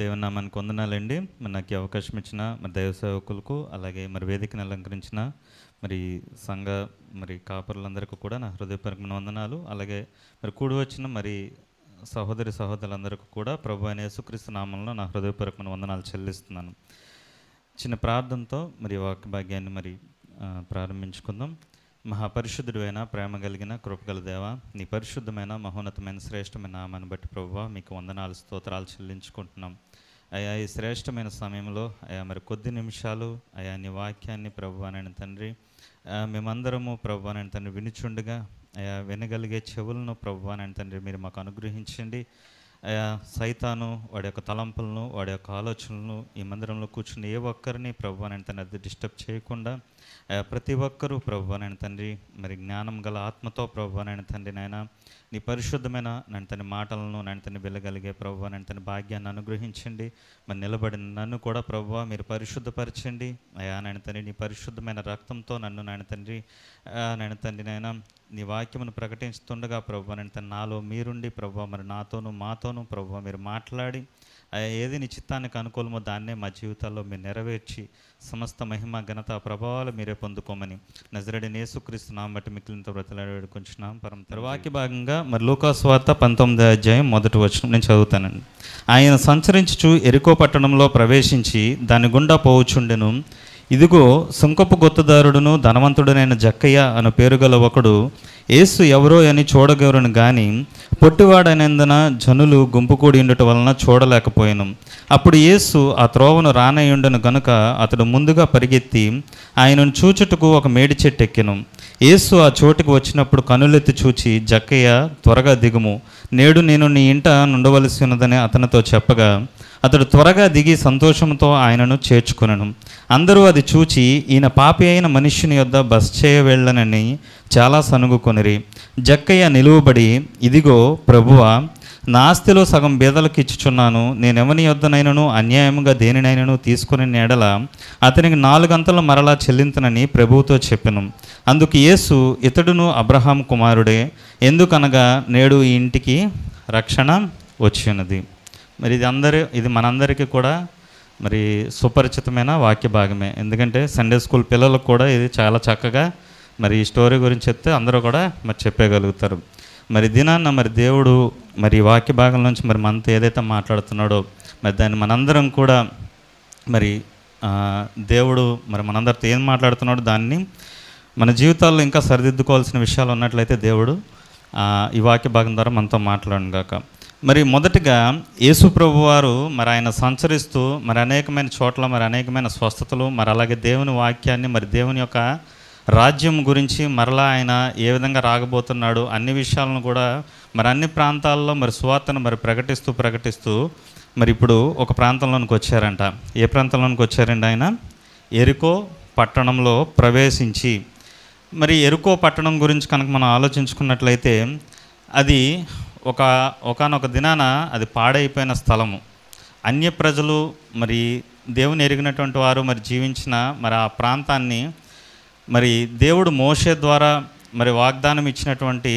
దేవుని నామానికి వందనాలండి మరి నాకు అవకాశం ఇచ్చిన మరి దైవ సేవకులకు అలాగే మరి వేదికను అలంకరించిన మరి సంఘ మరి కాపరులందరికీ కూడా నా హృదయపరమైన వందనాలు అలాగే మరి కూడి వచ్చిన మరి సహోదరి సహోదరులందరికీ కూడా ప్రభు అనే సుక్రీస్తు నామంలో నా హృదయపరమైన వందనాలు చెల్లిస్తున్నాను చిన్న ప్రార్థనతో మరి వాక్యభాగ్యాన్ని మరి ప్రారంభించుకుందాం మహాపరిశుద్ధుడైన ప్రేమ కలిగిన కృపగల దేవ నీ పరిశుద్ధమైన మహోన్నతమైన శ్రేష్టమైన నామాన్ని బట్టి ప్రభువ మీకు వందనాలు స్తోత్రాలు చెల్లించుకుంటున్నాం అయా ఈ శ్రేష్టమైన సమయంలో అయా మరి కొద్ది నిమిషాలు అయా నీ వాక్యాన్ని ప్రభువానైన తండ్రి మేమందరము ప్రభువానైన తండ్రి వినిచుండగా అయా వినగలిగే చెవులను ప్రభువానైన తండ్రి మీరు మాకు అనుగ్రహించండి సైతాను వాడి యొక్క తలంపులను వాడి యొక్క ఆలోచనలను ఈ మందిరంలో కూర్చుని ఏ ఒక్కరిని ప్రభు అని తండ్రి డిస్టర్బ్ చేయకుండా ప్రతి ఒక్కరూ ప్రభు అని తండ్రి మరి జ్ఞానం గల ఆత్మతో ప్రభు అని తండ్రి నాయన నీ పరిశుద్ధమైన నేను తన మాటలను నేను తన వెళ్ళగలిగే ప్రభు నేను తన భాగ్యాన్ని అనుగ్రహించండి మరి నిలబడిన నన్ను కూడా ప్రభు మీరు పరిశుద్ధపరచండి అయా నేను తండ్రి నీ పరిశుద్ధమైన రక్తంతో నన్ను నేను తండ్రి నేను తండ్రి నైనా నీ వాక్యమును ప్రకటిస్తుండగా ప్రభు నేను తను నాలో మీరుండి ప్రభు మరి నాతోనూ మాతోనూ ప్రభు మీరు మాట్లాడి ఏది నీ చిత్తానికి అనుకూలమో దాన్నే మా జీవితాల్లో మీరు నెరవేర్చి సమస్త మహిమ ఘనత ప్రభావాలు మీరే పొందుకోమని నజరడి నేసుక్రీస్తు బట్టి మిగిలిన బ్రతలాడి పరం తర్వాకి భాగంగా మరి లోకాస్వార్త పంతొమ్మిది అధ్యాయం మొదటి వచ్చిన నేను చదువుతానండి ఆయన సంచరించుచు ఎరుకో పట్టణంలో ప్రవేశించి దాని గుండా పోవచుండెను ఇదిగో సుంకపు గుత్తదారుడును ధనవంతుడనైన జక్కయ్య అను పేరు గల ఒకడు ఏసు ఎవరో అని చూడగవరును గాని పొట్టివాడైనందున జనులు గుంపు కూడి వలన చూడలేకపోయాను అప్పుడు యేసు ఆ త్రోవను రానయ్యుండను గనుక అతడు ముందుగా పరిగెత్తి ఆయనను చూచుటకు ఒక మేడి చెట్టు ఎక్కెను ఏసు ఆ చోటుకు వచ్చినప్పుడు కనులెత్తి చూచి జక్కయ్య త్వరగా దిగుము నేడు నేను నీ ఇంట నుండవలసి ఉన్నదని అతనితో చెప్పగా అతడు త్వరగా దిగి సంతోషంతో ఆయనను చేర్చుకునను అందరూ అది చూచి ఈయన పాపి అయిన మనుష్యుని యొద్ బస్ చేయవెళ్ళనని చాలా సనుగుకొనిరి జక్కయ్య నిలువబడి ఇదిగో ప్రభువ నాస్తిలో సగం బీదలకు ఇచ్చుచున్నాను నేనెవని యొద్దనైనను అన్యాయంగా దేనినైనను తీసుకుని నేడల అతనికి నాలుగంతలు మరలా చెల్లింతనని ప్రభువుతో చెప్పను అందుకు యేసు ఇతడును అబ్రహాం కుమారుడే ఎందుకనగా నేడు ఈ ఇంటికి రక్షణ వచ్చినది మరి ఇది అందరి ఇది మనందరికీ కూడా మరి సుపరిచితమైన వాక్య భాగమే ఎందుకంటే సండే స్కూల్ పిల్లలకు కూడా ఇది చాలా చక్కగా మరి ఈ స్టోరీ గురించి చెప్తే అందరూ కూడా మరి చెప్పేయగలుగుతారు మరి దినాన్న మరి దేవుడు మరి వాక్య భాగం నుంచి మరి మనతో ఏదైతే మాట్లాడుతున్నాడో మరి దాన్ని మనందరం కూడా మరి దేవుడు మరి మనందరితో ఏం మాట్లాడుతున్నాడో దాన్ని మన జీవితాల్లో ఇంకా సరిదిద్దుకోవాల్సిన విషయాలు ఉన్నట్లయితే దేవుడు ఈ వాక్య భాగం ద్వారా మనతో మాట్లాడను మరి మొదటిగా యేసు ప్రభు వారు మరి ఆయన సంచరిస్తూ మరి అనేకమైన చోట్ల మరి అనేకమైన స్వస్థతలు మరి అలాగే దేవుని వాక్యాన్ని మరి దేవుని యొక్క రాజ్యం గురించి మరలా ఆయన ఏ విధంగా రాగబోతున్నాడు అన్ని విషయాలను కూడా మరి అన్ని ప్రాంతాల్లో మరి సువార్తను మరి ప్రకటిస్తూ ప్రకటిస్తూ మరి ఇప్పుడు ఒక ప్రాంతంలోనికి వచ్చారంట ఏ ప్రాంతంలోనికి వచ్చారండి ఆయన ఎరుకో పట్టణంలో ప్రవేశించి మరి ఎరుకో పట్టణం గురించి కనుక మనం ఆలోచించుకున్నట్లయితే అది ఒక ఒకనొక దినాన అది పాడైపోయిన స్థలము అన్య ప్రజలు మరి దేవుని ఎరిగినటువంటి వారు మరి జీవించిన మరి ఆ ప్రాంతాన్ని మరి దేవుడు మోసే ద్వారా మరి వాగ్దానం ఇచ్చినటువంటి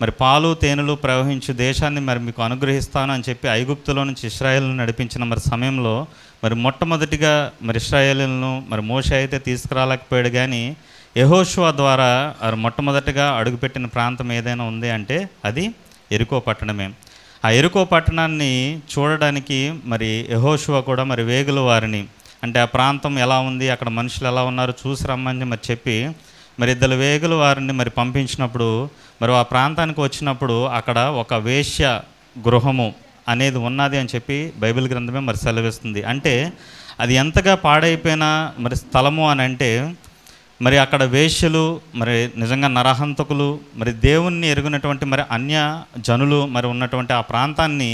మరి పాలు తేనెలు ప్రవహించి దేశాన్ని మరి మీకు అనుగ్రహిస్తాను అని చెప్పి ఐగుప్తులో నుంచి ఇస్రాయేల్ను నడిపించిన మరి సమయంలో మరి మొట్టమొదటిగా మరి ఇస్రాయేల్ను మరి మోస అయితే తీసుకురాలేకపోయాడు కానీ యహోషువా ద్వారా మొట్టమొదటిగా అడుగుపెట్టిన ప్రాంతం ఏదైనా ఉంది అంటే అది ఎరుకో పట్టణమే ఆ ఎరుకో పట్టణాన్ని చూడడానికి మరి యహోశువ కూడా మరి వేగుల వారిని అంటే ఆ ప్రాంతం ఎలా ఉంది అక్కడ మనుషులు ఎలా ఉన్నారు చూసి రమ్మని మరి చెప్పి మరి ఇద్దరు వేగుల వారిని మరి పంపించినప్పుడు మరి ఆ ప్రాంతానికి వచ్చినప్పుడు అక్కడ ఒక వేశ్య గృహము అనేది ఉన్నది అని చెప్పి బైబిల్ గ్రంథమే మరి సెలవిస్తుంది అంటే అది ఎంతగా పాడైపోయిన మరి స్థలము అని అంటే మరి అక్కడ వేష్యలు మరి నిజంగా నరహంతకులు మరి దేవుణ్ణి ఎరుగునటువంటి మరి అన్య జనులు మరి ఉన్నటువంటి ఆ ప్రాంతాన్ని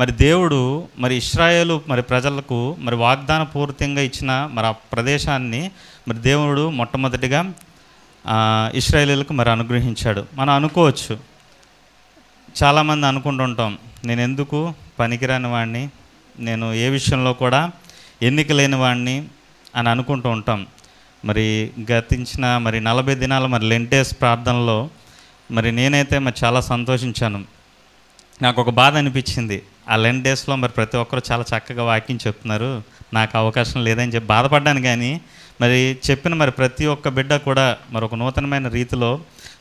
మరి దేవుడు మరి ఇస్రాయేలు మరి ప్రజలకు మరి వాగ్దాన పూర్తిగా ఇచ్చిన మరి ఆ ప్రదేశాన్ని మరి దేవుడు మొట్టమొదటిగా ఇస్రాయేలీలకు మరి అనుగ్రహించాడు మనం అనుకోవచ్చు చాలామంది అనుకుంటుంటాం నేను ఎందుకు పనికిరాని వాడిని నేను ఏ విషయంలో కూడా ఎన్నిక లేని వాడిని అని అనుకుంటూ ఉంటాం మరి గతించిన మరి నలభై దినాల మరి లెంటేస్ ప్రార్థనలో మరి నేనైతే మరి చాలా సంతోషించాను నాకు ఒక బాధ అనిపించింది ఆ లెన్ డేస్లో మరి ప్రతి ఒక్కరు చాలా చక్కగా వాకింగ్ చెప్తున్నారు నాకు అవకాశం లేదని చెప్పి బాధపడ్డాను కానీ మరి చెప్పిన మరి ప్రతి ఒక్క బిడ్డ కూడా మరి ఒక నూతనమైన రీతిలో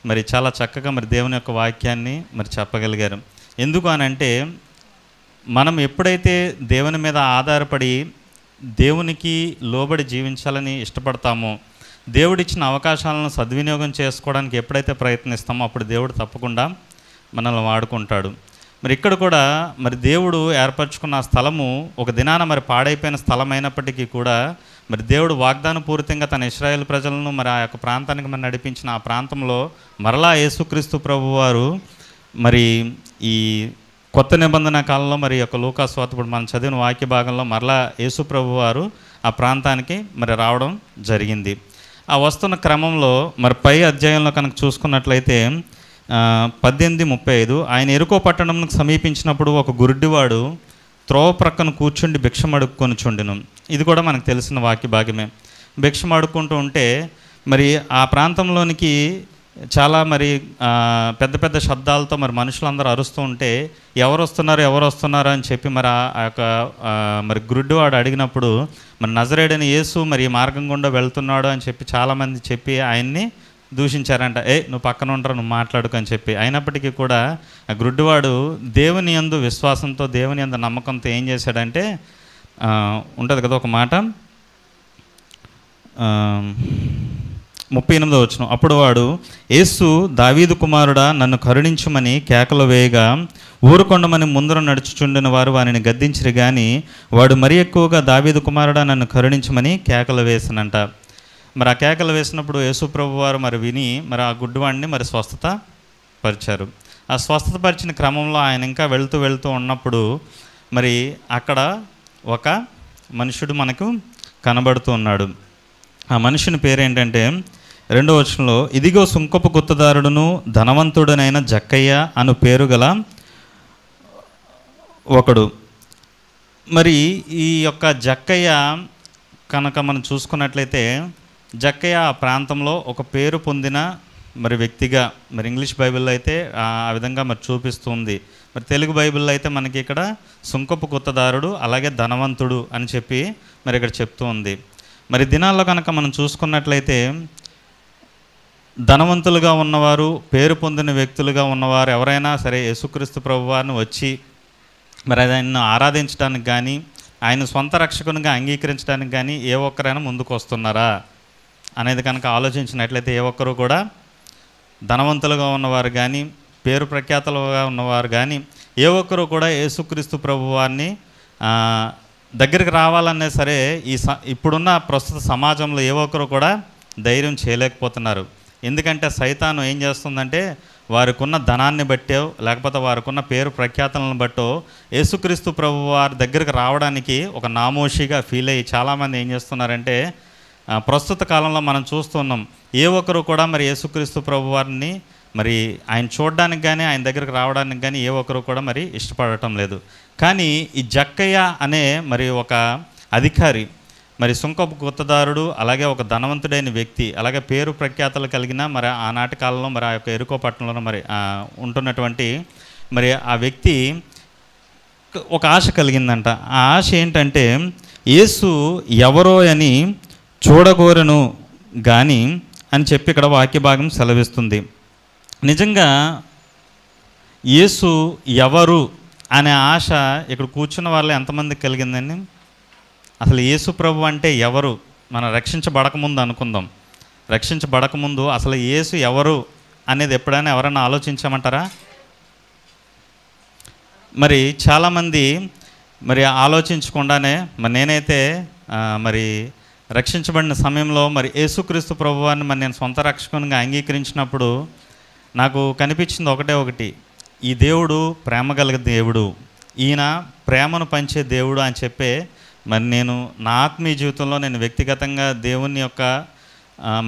మరి చాలా చక్కగా మరి దేవుని యొక్క వాక్యాన్ని మరి చెప్పగలిగారు ఎందుకు అనంటే మనం ఎప్పుడైతే దేవుని మీద ఆధారపడి దేవునికి లోబడి జీవించాలని ఇష్టపడతామో దేవుడిచ్చిన అవకాశాలను సద్వినియోగం చేసుకోవడానికి ఎప్పుడైతే ప్రయత్నిస్తామో అప్పుడు దేవుడు తప్పకుండా మనల్ని వాడుకుంటాడు మరి ఇక్కడ కూడా మరి దేవుడు ఏర్పరచుకున్న స్థలము ఒక దినాన మరి పాడైపోయిన స్థలం అయినప్పటికీ కూడా మరి దేవుడు వాగ్దాన పూర్తిగా తన ఇస్రాయేల్ ప్రజలను మరి ఆ యొక్క ప్రాంతానికి మరి నడిపించిన ఆ ప్రాంతంలో మరలా యేసుక్రీస్తు ప్రభువారు మరి ఈ కొత్త నిబంధన కాలంలో మరి యొక్క లూకా ఇప్పుడు మనం చదివిన వాక్య భాగంలో మరలా యేసుప్రభు వారు ఆ ప్రాంతానికి మరి రావడం జరిగింది ఆ వస్తున్న క్రమంలో మరి పై అధ్యాయంలో కనుక చూసుకున్నట్లయితే పద్దెనిమిది ముప్పై ఐదు ఆయన ఎరుకో పట్టణంకు సమీపించినప్పుడు ఒక గురుడివాడు త్రోవ ప్రక్కన కూర్చుండి భిక్షం అడుక్కొని చుండిను ఇది కూడా మనకు తెలిసిన వాక్య భాగమే భిక్షం అడుక్కుంటూ ఉంటే మరి ఆ ప్రాంతంలోనికి చాలా మరి పెద్ద పెద్ద శబ్దాలతో మరి మనుషులందరూ అరుస్తూ ఉంటే ఎవరు వస్తున్నారు ఎవరు వస్తున్నారు అని చెప్పి మరి ఆ యొక్క మరి గుడ్డివాడు అడిగినప్పుడు మరి నజరేడని యేసు మరి ఈ మార్గం గుండా వెళ్తున్నాడు అని చెప్పి చాలామంది చెప్పి ఆయన్ని దూషించారంట ఏ నువ్వు పక్కన ఉంటారు నువ్వు మాట్లాడుకు అని చెప్పి అయినప్పటికీ కూడా ఆ గుడ్డివాడు దేవుని యందు విశ్వాసంతో దేవుని ఎందు నమ్మకంతో ఏం చేశాడంటే ఉంటుంది కదా ఒక మాట ముప్పై ఎనిమిదో వచ్చిన అప్పుడు వాడు ఏసు దావీదు కుమారుడా నన్ను కరుణించమని కేకలు వేయగా ఊరుకొండమని ముందర నడుచుచుండిన వారు వారిని గద్దించరు కానీ వాడు మరీ ఎక్కువగా దావీదు కుమారుడా నన్ను కరుణించమని కేకలు వేసినంట మరి ఆ కేకలు వేసినప్పుడు యేసు ప్రభు వారు మరి విని మరి ఆ గుడ్డివాడిని మరి స్వస్థత పరిచారు ఆ స్వస్థత పరిచిన క్రమంలో ఆయన ఇంకా వెళుతూ వెళుతూ ఉన్నప్పుడు మరి అక్కడ ఒక మనుషుడు మనకు కనబడుతూ ఉన్నాడు ఆ మనుషుని పేరు ఏంటంటే రెండో వచనంలో ఇదిగో సుంకపు గుత్తదారుడును ధనవంతుడనైన జక్కయ్య అను పేరు గల ఒకడు మరి ఈ యొక్క జక్కయ్య కనుక మనం చూసుకున్నట్లయితే జక్కయ్య ఆ ప్రాంతంలో ఒక పేరు పొందిన మరి వ్యక్తిగా మరి ఇంగ్లీష్ బైబిల్లో అయితే ఆ విధంగా మరి చూపిస్తుంది మరి తెలుగు బైబిల్లో అయితే మనకి ఇక్కడ సుంకపు కొత్తదారుడు అలాగే ధనవంతుడు అని చెప్పి మరి ఇక్కడ చెప్తూ ఉంది మరి దినాల్లో కనుక మనం చూసుకున్నట్లయితే ధనవంతులుగా ఉన్నవారు పేరు పొందిన వ్యక్తులుగా ఉన్నవారు ఎవరైనా సరే యేసుక్రీస్తు ప్రభువారిని వచ్చి మరి ఆయన్ని ఆరాధించడానికి కానీ ఆయన సొంత రక్షకునిగా అంగీకరించడానికి కానీ ఏ ఒక్కరైనా ముందుకు వస్తున్నారా అనేది కనుక ఆలోచించినట్లయితే ఏ ఒక్కరు కూడా ధనవంతులుగా ఉన్నవారు కానీ పేరు ప్రఖ్యాతలుగా ఉన్నవారు కానీ ఏ ఒక్కరు కూడా యేసుక్రీస్తు ప్రభువారిని దగ్గరికి రావాలన్నా సరే ఈ స ఇప్పుడున్న ప్రస్తుత సమాజంలో ఏ ఒక్కరు కూడా ధైర్యం చేయలేకపోతున్నారు ఎందుకంటే సైతాను ఏం చేస్తుందంటే వారికున్న ధనాన్ని బట్టో లేకపోతే వారికున్న పేరు ప్రఖ్యాతలను బట్టో యేసుక్రీస్తు ప్రభు వారి దగ్గరికి రావడానికి ఒక నామోషిగా ఫీల్ అయ్యి చాలామంది ఏం చేస్తున్నారంటే ప్రస్తుత కాలంలో మనం చూస్తున్నాం ఏ ఒక్కరు కూడా మరి యేసుక్రీస్తు ప్రభు వారిని మరి ఆయన చూడడానికి కానీ ఆయన దగ్గరికి రావడానికి కానీ ఏ ఒక్కరు కూడా మరి ఇష్టపడటం లేదు కానీ ఈ జక్కయ్య అనే మరి ఒక అధికారి మరి సుంకపు గుత్తదారుడు అలాగే ఒక ధనవంతుడైన వ్యక్తి అలాగే పేరు ప్రఖ్యాతలు కలిగిన మరి ఆనాటి కాలంలో మరి ఆ యొక్క ఎరుకో పట్టణంలో మరి ఉంటున్నటువంటి మరి ఆ వ్యక్తి ఒక ఆశ కలిగిందంట ఆ ఆశ ఏంటంటే యేసు ఎవరో అని చూడగోరను కానీ అని చెప్పి ఇక్కడ వాక్య భాగం సెలవిస్తుంది నిజంగా యేసు ఎవరు అనే ఆశ ఇక్కడ కూర్చున్న వాళ్ళు ఎంతమంది కలిగిందండి అసలు యేసు ప్రభు అంటే ఎవరు మనం రక్షించబడకముందు అనుకుందాం రక్షించబడకముందు అసలు యేసు ఎవరు అనేది ఎప్పుడైనా ఎవరైనా ఆలోచించమంటారా మరి చాలామంది మరి ఆలోచించకుండానే మరి నేనైతే మరి రక్షించబడిన సమయంలో మరి యేసుక్రీస్తు ప్రభువాన్ని మరి నేను సొంత రక్షకునిగా అంగీకరించినప్పుడు నాకు కనిపించింది ఒకటే ఒకటి ఈ దేవుడు ప్రేమ కలిగిన దేవుడు ఈయన ప్రేమను పంచే దేవుడు అని చెప్పే మరి నేను నా ఆత్మీయ జీవితంలో నేను వ్యక్తిగతంగా దేవుని యొక్క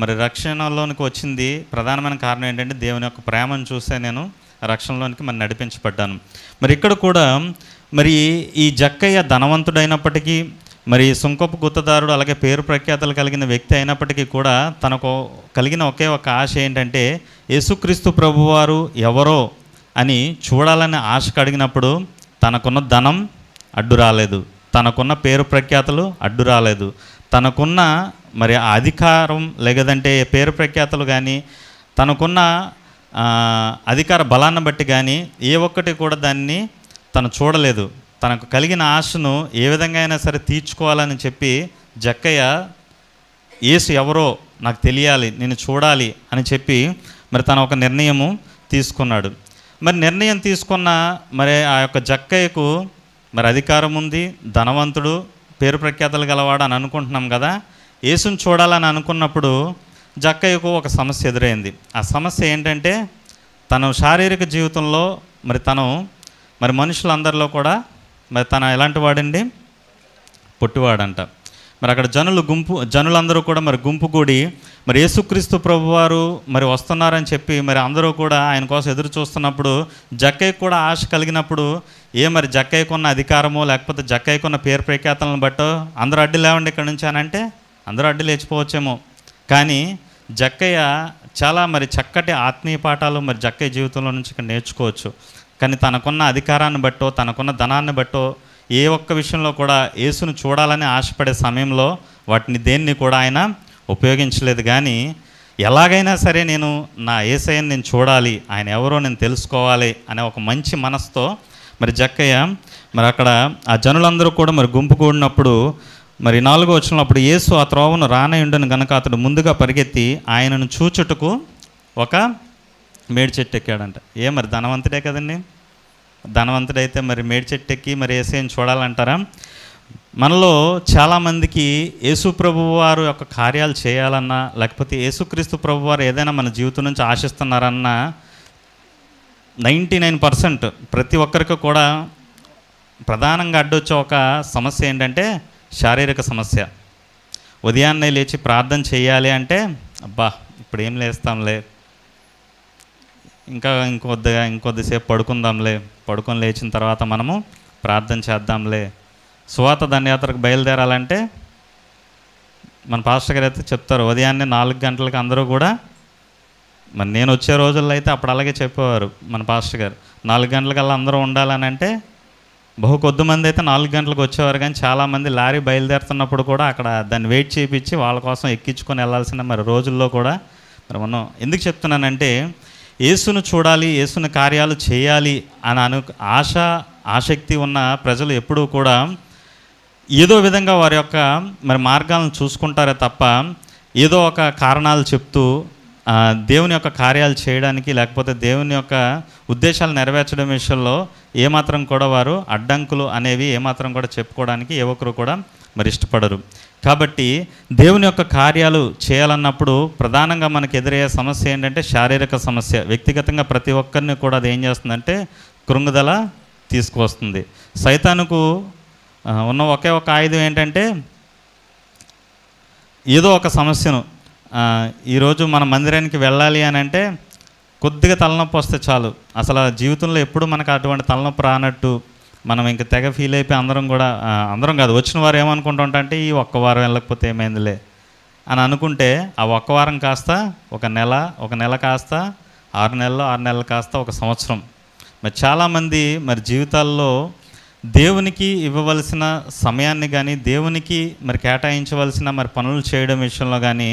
మరి రక్షణలోనికి వచ్చింది ప్రధానమైన కారణం ఏంటంటే దేవుని యొక్క ప్రేమను చూస్తే నేను రక్షణలోనికి మరి నడిపించబడ్డాను మరి ఇక్కడ కూడా మరి ఈ జక్కయ్య ధనవంతుడైనప్పటికీ మరి సుంకపు గుత్తదారుడు అలాగే పేరు ప్రఖ్యాతలు కలిగిన వ్యక్తి అయినప్పటికీ కూడా తనకు కలిగిన ఒకే ఒక ఆశ ఏంటంటే యేసుక్రీస్తు ప్రభువారు ఎవరో అని చూడాలని ఆశ కడిగినప్పుడు తనకున్న ధనం అడ్డు రాలేదు తనకున్న పేరు ప్రఖ్యాతలు అడ్డు రాలేదు తనకున్న మరి అధికారం లేదంటే పేరు ప్రఖ్యాతలు కానీ తనకున్న అధికార బలాన్ని బట్టి కానీ ఏ ఒక్కటి కూడా దాన్ని తను చూడలేదు తనకు కలిగిన ఆశను ఏ విధంగా అయినా సరే తీర్చుకోవాలని చెప్పి జక్కయ్య ఏసు ఎవరో నాకు తెలియాలి నేను చూడాలి అని చెప్పి మరి తన ఒక నిర్ణయము తీసుకున్నాడు మరి నిర్ణయం తీసుకున్న మరి ఆ యొక్క జక్కయ్యకు మరి అధికారం ఉంది ధనవంతుడు పేరు ప్రఖ్యాతలు గలవాడు అని అనుకుంటున్నాం కదా యేసుని చూడాలని అనుకున్నప్పుడు జక్కయ్యకు ఒక సమస్య ఎదురైంది ఆ సమస్య ఏంటంటే తను శారీరక జీవితంలో మరి తను మరి మనుషులందరిలో కూడా మరి తన ఎలాంటి వాడండి పొట్టివాడంట మరి అక్కడ జనులు గుంపు జనులందరూ కూడా మరి గుంపు కూడి మరి యేసుక్రీస్తు ప్రభువారు మరి వస్తున్నారని చెప్పి మరి అందరూ కూడా ఆయన కోసం ఎదురు చూస్తున్నప్పుడు జక్కయ్య కూడా ఆశ కలిగినప్పుడు ఏ మరి జక్కయ్యకున్న అధికారమో లేకపోతే జక్కయ్యకున్న పేరు ప్రఖ్యాతలను బట్టో అందరూ అడ్డు లేవండి ఇక్కడ నుంచి అని అంటే అందరూ అడ్డు లేచిపోవచ్చేమో కానీ జక్కయ్య చాలా మరి చక్కటి ఆత్మీయ పాఠాలు మరి జక్కయ్య జీవితంలో నుంచి ఇక్కడ నేర్చుకోవచ్చు కానీ తనకున్న అధికారాన్ని బట్టో తనకున్న ధనాన్ని బట్టో ఏ ఒక్క విషయంలో కూడా యేసును చూడాలని ఆశపడే సమయంలో వాటిని దేన్ని కూడా ఆయన ఉపయోగించలేదు కానీ ఎలాగైనా సరే నేను నా ఏసయ్యని నేను చూడాలి ఆయన ఎవరో నేను తెలుసుకోవాలి అనే ఒక మంచి మనసుతో మరి జక్కయ్య మరి అక్కడ ఆ జనులందరూ కూడా మరి గుంపు కూడినప్పుడు మరి నాలుగో వచ్చినప్పుడు యేసు ఆ త్రోవను రానయుండను గనక అతడు ముందుగా పరిగెత్తి ఆయనను చూచుటకు ఒక మేడి చెట్టు ఎక్కాడంట ఏ మరి ధనవంతుడే కదండి ధనవంతుడైతే మరి మేడ్చెట్టు ఎక్కి మరి ఏసీని చూడాలంటారా మనలో చాలామందికి యేసు ప్రభువారు యొక్క కార్యాలు చేయాలన్నా లేకపోతే యేసుక్రీస్తు ప్రభువారు ఏదైనా మన జీవితం నుంచి ఆశిస్తున్నారన్నా నైంటీ నైన్ పర్సెంట్ ప్రతి ఒక్కరికి కూడా ప్రధానంగా అడ్డొచ్చే ఒక సమస్య ఏంటంటే శారీరక సమస్య ఉదయాన్నే లేచి ప్రార్థన చేయాలి అంటే అబ్బా ఇప్పుడు ఏం లేస్తాంలే ఇంకా ఇంకొద్దిగా ఇంకొద్దిసేపు పడుకుందాంలే పడుకొని లేచిన తర్వాత మనము ప్రార్థన చేద్దాంలే సువాత దండయాత్రకు బయలుదేరాలంటే మన పాస్టర్ గారు అయితే చెప్తారు ఉదయాన్నే నాలుగు గంటలకు అందరూ కూడా మరి నేను వచ్చే రోజుల్లో అయితే అప్పుడు అలాగే చెప్పేవారు మన పాస్టర్ గారు నాలుగు గంటలకల్లా అందరూ ఉండాలని అంటే బహు కొద్ది మంది అయితే నాలుగు గంటలకు వచ్చేవారు కానీ చాలామంది లారీ బయలుదేరుతున్నప్పుడు కూడా అక్కడ దాన్ని వెయిట్ చేయించి వాళ్ళ కోసం ఎక్కించుకొని వెళ్ళాల్సిన మరి రోజుల్లో కూడా మరి మనం ఎందుకు చెప్తున్నానంటే యేసును చూడాలి యేసుని కార్యాలు చేయాలి అని అను ఆశ ఆసక్తి ఉన్న ప్రజలు ఎప్పుడూ కూడా ఏదో విధంగా వారి యొక్క మరి మార్గాలను చూసుకుంటారే తప్ప ఏదో ఒక కారణాలు చెప్తూ దేవుని యొక్క కార్యాలు చేయడానికి లేకపోతే దేవుని యొక్క ఉద్దేశాలు నెరవేర్చడం విషయంలో ఏమాత్రం కూడా వారు అడ్డంకులు అనేవి ఏమాత్రం కూడా చెప్పుకోవడానికి ఏ కూడా మరి ఇష్టపడరు కాబట్టి దేవుని యొక్క కార్యాలు చేయాలన్నప్పుడు ప్రధానంగా మనకు ఎదురయ్యే సమస్య ఏంటంటే శారీరక సమస్య వ్యక్తిగతంగా ప్రతి ఒక్కరిని కూడా అది ఏం చేస్తుందంటే కృంగుదల తీసుకువస్తుంది సైతానుకు ఉన్న ఒకే ఒక ఆయుధం ఏంటంటే ఏదో ఒక సమస్యను ఈరోజు మన మందిరానికి వెళ్ళాలి అని అంటే కొద్దిగా తలనొప్పి వస్తే చాలు అసలు జీవితంలో ఎప్పుడు మనకు అటువంటి తలనొప్పి రానట్టు మనం ఇంక తెగ ఫీల్ అయిపోయి అందరం కూడా అందరం కాదు వచ్చిన వారు ఏమనుకుంటుంటా ఈ ఒక్క వారం వెళ్ళకపోతే ఏమైందిలే అని అనుకుంటే ఆ ఒక్క వారం కాస్త ఒక నెల ఒక నెల కాస్త ఆరు నెలలు ఆరు నెలలు కాస్త ఒక సంవత్సరం మరి చాలామంది మరి జీవితాల్లో దేవునికి ఇవ్వవలసిన సమయాన్ని కానీ దేవునికి మరి కేటాయించవలసిన మరి పనులు చేయడం విషయంలో కానీ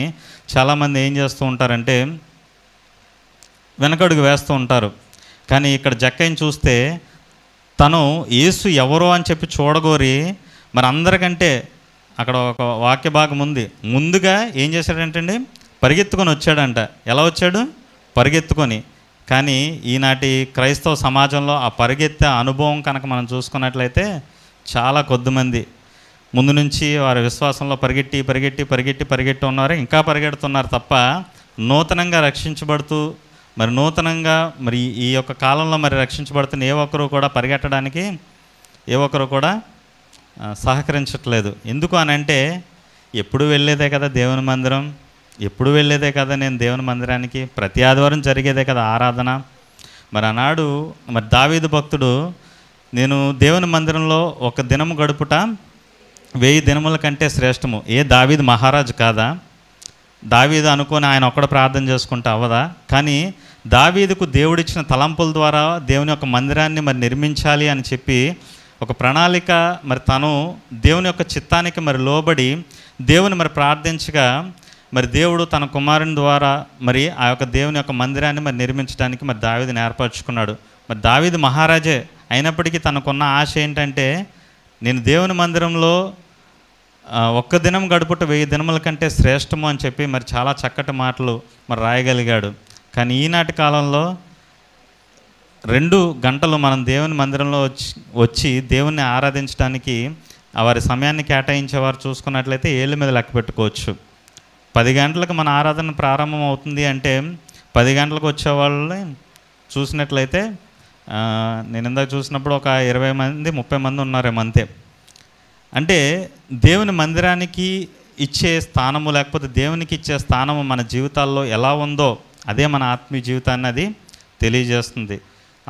చాలామంది ఏం చేస్తూ ఉంటారంటే వెనకడుగు వేస్తూ ఉంటారు కానీ ఇక్కడ జక్కని చూస్తే తను యేసు ఎవరో అని చెప్పి చూడగోరి మరి అందరికంటే అక్కడ ఒక వాక్య భాగం ఉంది ముందుగా ఏం చేశాడంటండి పరిగెత్తుకొని వచ్చాడంట ఎలా వచ్చాడు పరిగెత్తుకొని కానీ ఈనాటి క్రైస్తవ సమాజంలో ఆ పరిగెత్తే అనుభవం కనుక మనం చూసుకున్నట్లయితే చాలా కొద్దిమంది ముందు నుంచి వారి విశ్వాసంలో పరిగెట్టి పరిగెట్టి పరిగెట్టి పరిగెట్టి ఉన్నారు ఇంకా పరిగెడుతున్నారు తప్ప నూతనంగా రక్షించబడుతూ మరి నూతనంగా మరి ఈ యొక్క కాలంలో మరి రక్షించబడుతున్న ఏ ఒక్కరు కూడా పరిగెట్టడానికి ఏ ఒక్కరు కూడా సహకరించట్లేదు ఎందుకు అని అంటే ఎప్పుడు వెళ్ళేదే కదా దేవుని మందిరం ఎప్పుడు వెళ్ళేదే కదా నేను దేవుని మందిరానికి ప్రతి ఆదివారం జరిగేదే కదా ఆరాధన మరి ఆనాడు మరి దావీదు భక్తుడు నేను దేవుని మందిరంలో ఒక దినము గడుపుట వెయ్యి దినముల కంటే శ్రేష్టము ఏ దావీదు మహారాజు కాదా దావీదు అనుకొని ఆయన ఒక్కడ ప్రార్థన చేసుకుంటే అవ్వదా కానీ దావీదుకు దేవుడిచ్చిన తలంపుల ద్వారా దేవుని యొక్క మందిరాన్ని మరి నిర్మించాలి అని చెప్పి ఒక ప్రణాళిక మరి తను దేవుని యొక్క చిత్తానికి మరి లోబడి దేవుని మరి ప్రార్థించగా మరి దేవుడు తన కుమారుని ద్వారా మరి ఆ యొక్క దేవుని యొక్క మందిరాన్ని మరి నిర్మించడానికి మరి దావీదిని ఏర్పరచుకున్నాడు మరి దావీది మహారాజే అయినప్పటికీ తనకున్న ఆశ ఏంటంటే నేను దేవుని మందిరంలో ఒక్క దినం గడుపుట వెయ్యి దినముల కంటే శ్రేష్టము అని చెప్పి మరి చాలా చక్కటి మాటలు మరి రాయగలిగాడు కానీ ఈనాటి కాలంలో రెండు గంటలు మనం దేవుని మందిరంలో వచ్చి వచ్చి దేవుణ్ణి ఆరాధించడానికి వారి సమయాన్ని కేటాయించేవారు చూసుకున్నట్లయితే ఏళ్ళ మీద లెక్క పెట్టుకోవచ్చు పది గంటలకు మన ఆరాధన ప్రారంభం అవుతుంది అంటే పది గంటలకు వచ్చేవాళ్ళని చూసినట్లయితే నేను ఇందాక చూసినప్పుడు ఒక ఇరవై మంది ముప్పై మంది ఉన్నారేమో అంతే అంటే దేవుని మందిరానికి ఇచ్చే స్థానము లేకపోతే దేవునికి ఇచ్చే స్థానము మన జీవితాల్లో ఎలా ఉందో అదే మన ఆత్మీయ జీవితాన్ని అది తెలియజేస్తుంది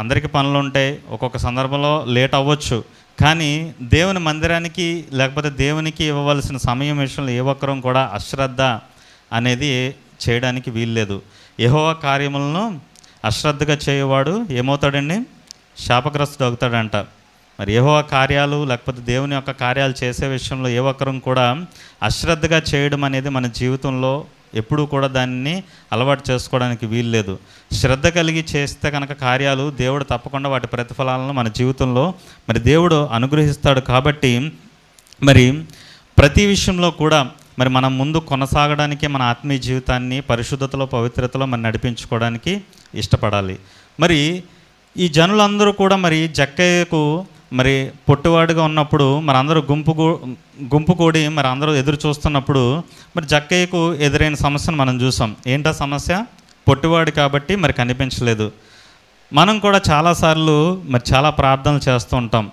అందరికీ పనులు ఉంటాయి ఒక్కొక్క సందర్భంలో లేట్ అవ్వచ్చు కానీ దేవుని మందిరానికి లేకపోతే దేవునికి ఇవ్వవలసిన సమయం విషయంలో ఏ ఒక్కరం కూడా అశ్రద్ధ అనేది చేయడానికి వీల్లేదు యహో కార్యములను అశ్రద్ధగా చేయవాడు ఏమవుతాడండి శాపగ్రస్తుడు అవుతాడంట మరి ఏవో కార్యాలు లేకపోతే దేవుని యొక్క కార్యాలు చేసే విషయంలో ఏ ఒక్కరం కూడా అశ్రద్ధగా చేయడం అనేది మన జీవితంలో ఎప్పుడూ కూడా దాన్ని అలవాటు చేసుకోవడానికి వీల్లేదు శ్రద్ధ కలిగి చేస్తే కనుక కార్యాలు దేవుడు తప్పకుండా వాటి ప్రతిఫలాలను మన జీవితంలో మరి దేవుడు అనుగ్రహిస్తాడు కాబట్టి మరి ప్రతి విషయంలో కూడా మరి మనం ముందు కొనసాగడానికి మన ఆత్మీయ జీవితాన్ని పరిశుద్ధతలో పవిత్రతలో మనం నడిపించుకోవడానికి ఇష్టపడాలి మరి ఈ జనులందరూ కూడా మరి జక్కయ్యకు మరి పొట్టివాడుగా ఉన్నప్పుడు మరి అందరూ గుంపు గుంపు కూడి మరి అందరూ ఎదురు చూస్తున్నప్పుడు మరి జక్కయ్యకు ఎదురైన సమస్యను మనం చూసాం ఏంటా సమస్య పొట్టివాడు కాబట్టి మరి కనిపించలేదు మనం కూడా చాలాసార్లు మరి చాలా ప్రార్థనలు చేస్తూ ఉంటాం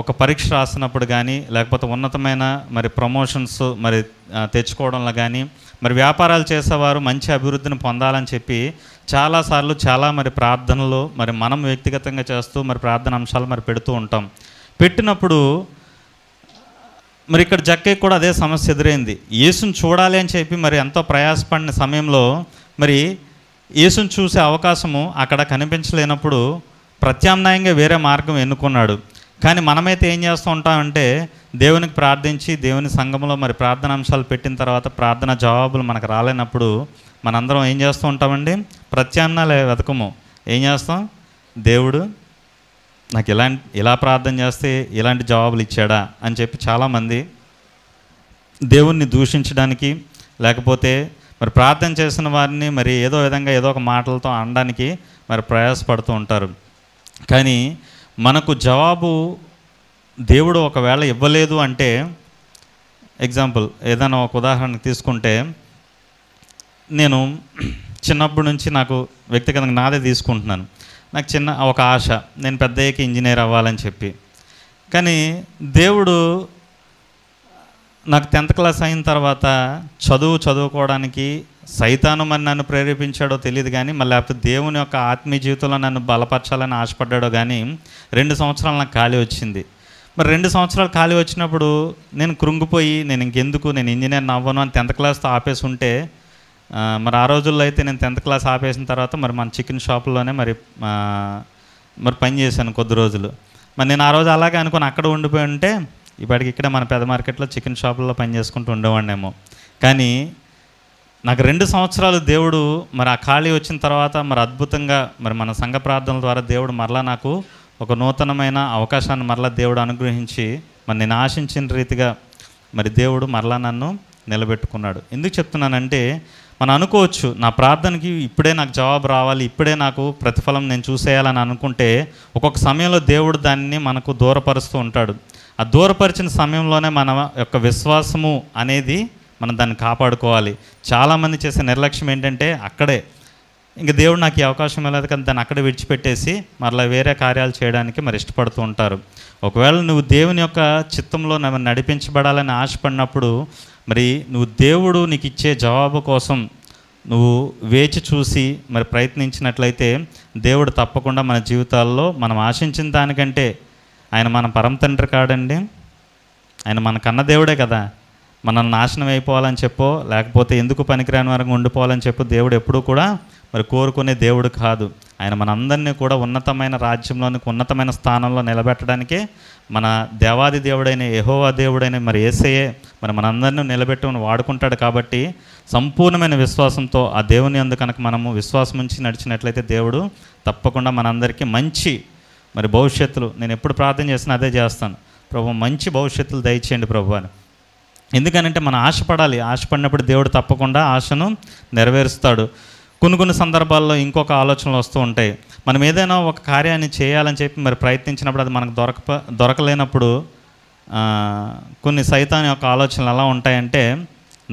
ఒక పరీక్ష రాసినప్పుడు కానీ లేకపోతే ఉన్నతమైన మరి ప్రమోషన్స్ మరి తెచ్చుకోవడంలో కానీ మరి వ్యాపారాలు చేసేవారు మంచి అభివృద్ధిని పొందాలని చెప్పి చాలాసార్లు చాలా మరి ప్రార్థనలు మరి మనం వ్యక్తిగతంగా చేస్తూ మరి ప్రార్థన అంశాలు మరి పెడుతూ ఉంటాం పెట్టినప్పుడు మరి ఇక్కడ జక్కయ్య కూడా అదే సమస్య ఎదురైంది యేసును చూడాలి అని చెప్పి మరి ఎంతో ప్రయాసపడిన సమయంలో మరి యేసును చూసే అవకాశము అక్కడ కనిపించలేనప్పుడు ప్రత్యామ్నాయంగా వేరే మార్గం ఎన్నుకున్నాడు కానీ మనమైతే ఏం చేస్తూ ఉంటామంటే దేవునికి ప్రార్థించి దేవుని సంఘంలో మరి ప్రార్థనా అంశాలు పెట్టిన తర్వాత ప్రార్థన జవాబులు మనకు రాలేనప్పుడు మనందరం ఏం చేస్తూ ఉంటామండి ప్రత్యామ్నాలు వెతకము ఏం చేస్తాం దేవుడు నాకు ఇలాంటి ఇలా ప్రార్థన చేస్తే ఇలాంటి జవాబులు ఇచ్చాడా అని చెప్పి చాలామంది దేవుణ్ణి దూషించడానికి లేకపోతే మరి ప్రార్థన చేసిన వారిని మరి ఏదో విధంగా ఏదో ఒక మాటలతో అనడానికి మరి ప్రయాసపడుతూ ఉంటారు కానీ మనకు జవాబు దేవుడు ఒకవేళ ఇవ్వలేదు అంటే ఎగ్జాంపుల్ ఏదైనా ఒక ఉదాహరణకు తీసుకుంటే నేను చిన్నప్పటి నుంచి నాకు వ్యక్తిగతంగా నాదే తీసుకుంటున్నాను నాకు చిన్న ఒక ఆశ నేను పెద్దయ్యకి ఇంజనీర్ అవ్వాలని చెప్పి కానీ దేవుడు నాకు టెన్త్ క్లాస్ అయిన తర్వాత చదువు చదువుకోవడానికి సైతాను మరి నన్ను ప్రేరేపించాడో తెలియదు కానీ మళ్ళీ లేకపోతే దేవుని యొక్క ఆత్మీయ జీవితంలో నన్ను బలపరచాలని ఆశపడ్డాడో కానీ రెండు సంవత్సరాలు నాకు ఖాళీ వచ్చింది మరి రెండు సంవత్సరాలు ఖాళీ వచ్చినప్పుడు నేను కృంగిపోయి నేను ఇంకెందుకు నేను ఇంజనీర్ అవ్వను అని టెన్త్ క్లాస్తో ఆపేసి ఉంటే మరి ఆ రోజుల్లో అయితే నేను టెన్త్ క్లాస్ ఆపేసిన తర్వాత మరి మన చికెన్ షాప్లోనే మరి మరి పని చేశాను కొద్ది రోజులు మరి నేను ఆ రోజు అలాగే అనుకుని అక్కడ ఉండిపోయి ఉంటే ఇప్పటికి ఇక్కడ మన పెద్ద మార్కెట్లో చికెన్ షాపుల్లో పని చేసుకుంటూ ఉండేవాడినేమో కానీ నాకు రెండు సంవత్సరాలు దేవుడు మరి ఆ ఖాళీ వచ్చిన తర్వాత మరి అద్భుతంగా మరి మన సంఘ ప్రార్థనల ద్వారా దేవుడు మరలా నాకు ఒక నూతనమైన అవకాశాన్ని మరలా దేవుడు అనుగ్రహించి మరి నేను ఆశించిన రీతిగా మరి దేవుడు మరలా నన్ను నిలబెట్టుకున్నాడు ఎందుకు చెప్తున్నానంటే మనం అనుకోవచ్చు నా ప్రార్థనకి ఇప్పుడే నాకు జవాబు రావాలి ఇప్పుడే నాకు ప్రతిఫలం నేను చూసేయాలని అనుకుంటే ఒక్కొక్క సమయంలో దేవుడు దాన్ని మనకు దూరపరుస్తూ ఉంటాడు ఆ దూరపరిచిన సమయంలోనే మన యొక్క విశ్వాసము అనేది మనం దాన్ని కాపాడుకోవాలి చాలామంది చేసే నిర్లక్ష్యం ఏంటంటే అక్కడే ఇంక దేవుడు నాకు ఈ అవకాశం లేదు కానీ దాన్ని అక్కడ విడిచిపెట్టేసి మరలా వేరే కార్యాలు చేయడానికి మరి ఇష్టపడుతూ ఉంటారు ఒకవేళ నువ్వు దేవుని యొక్క చిత్తంలో నడిపించబడాలని ఆశపడినప్పుడు మరి నువ్వు దేవుడు నీకు ఇచ్చే జవాబు కోసం నువ్వు వేచి చూసి మరి ప్రయత్నించినట్లయితే దేవుడు తప్పకుండా మన జీవితాల్లో మనం ఆశించిన దానికంటే ఆయన మన పరమ తండ్రి కాడండి ఆయన మన కన్న దేవుడే కదా మనం నాశనం అయిపోవాలని చెప్పో లేకపోతే ఎందుకు పనికిరాని వరకు ఉండిపోవాలని చెప్పో దేవుడు ఎప్పుడూ కూడా మరి కోరుకునే దేవుడు కాదు ఆయన మనందరినీ కూడా ఉన్నతమైన రాజ్యంలోనికి ఉన్నతమైన స్థానంలో నిలబెట్టడానికి మన దేవాది దేవుడైన యహోవా దేవుడైన మరి ఏసయే మరి మనందరినీ నిలబెట్టుకుని వాడుకుంటాడు కాబట్టి సంపూర్ణమైన విశ్వాసంతో ఆ దేవుని అందు కనుక మనము విశ్వాసం ఉంచి నడిచినట్లయితే దేవుడు తప్పకుండా మనందరికీ మంచి మరి భవిష్యత్తులు నేను ఎప్పుడు ప్రార్థన చేసినా అదే చేస్తాను ప్రభు మంచి భవిష్యత్తులు దయచేయండి ప్రభు అని ఎందుకనంటే మనం ఆశపడాలి ఆశపడినప్పుడు దేవుడు తప్పకుండా ఆశను నెరవేరుస్తాడు కొన్ని కొన్ని సందర్భాల్లో ఇంకొక ఆలోచనలు వస్తూ ఉంటాయి మనం ఏదైనా ఒక కార్యాన్ని చేయాలని చెప్పి మరి ప్రయత్నించినప్పుడు అది మనకు దొరక దొరకలేనప్పుడు కొన్ని సైతాన్ని యొక్క ఆలోచనలు ఎలా ఉంటాయంటే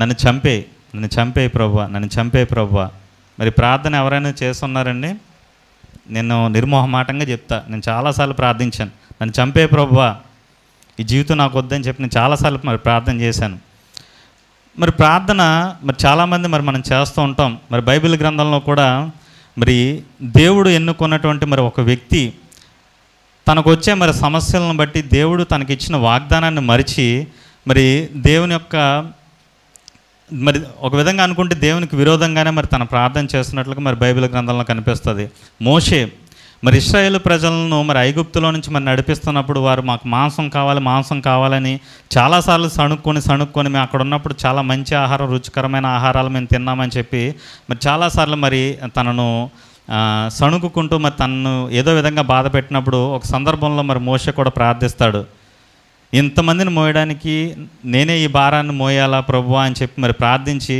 నన్ను చంపే నన్ను చంపే ప్రభు నన్ను చంపే ప్రభు మరి ప్రార్థన ఎవరైనా చేస్తున్నారండి నేను నిర్మోహమాటంగా చెప్తా నేను చాలాసార్లు ప్రార్థించాను నన్ను చంపే ప్రభు ఈ జీవితం నాకు వద్దని చెప్పి నేను చాలాసార్లు మరి ప్రార్థన చేశాను మరి ప్రార్థన మరి చాలామంది మరి మనం చేస్తూ ఉంటాం మరి బైబిల్ గ్రంథంలో కూడా మరి దేవుడు ఎన్నుకున్నటువంటి మరి ఒక వ్యక్తి తనకు వచ్చే మరి సమస్యలను బట్టి దేవుడు తనకిచ్చిన వాగ్దానాన్ని మరిచి మరి దేవుని యొక్క మరి ఒక విధంగా అనుకుంటే దేవునికి విరోధంగానే మరి తన ప్రార్థన చేస్తున్నట్లుగా మరి బైబిల్ గ్రంథంలో కనిపిస్తుంది మోషే మరి ఇస్రాయేల్ ప్రజలను మరి ఐగుప్తులో నుంచి మరి నడిపిస్తున్నప్పుడు వారు మాకు మాంసం కావాలి మాంసం కావాలని చాలాసార్లు సణుక్కొని సణుక్కొని మేము అక్కడ ఉన్నప్పుడు చాలా మంచి ఆహారం రుచికరమైన ఆహారాలు మేము తిన్నామని చెప్పి మరి చాలాసార్లు మరి తనను సణుకుంటూ మరి తనను ఏదో విధంగా బాధ పెట్టినప్పుడు ఒక సందర్భంలో మరి మోస కూడా ప్రార్థిస్తాడు ఇంతమందిని మోయడానికి నేనే ఈ భారాన్ని మోయాలా ప్రభు అని చెప్పి మరి ప్రార్థించి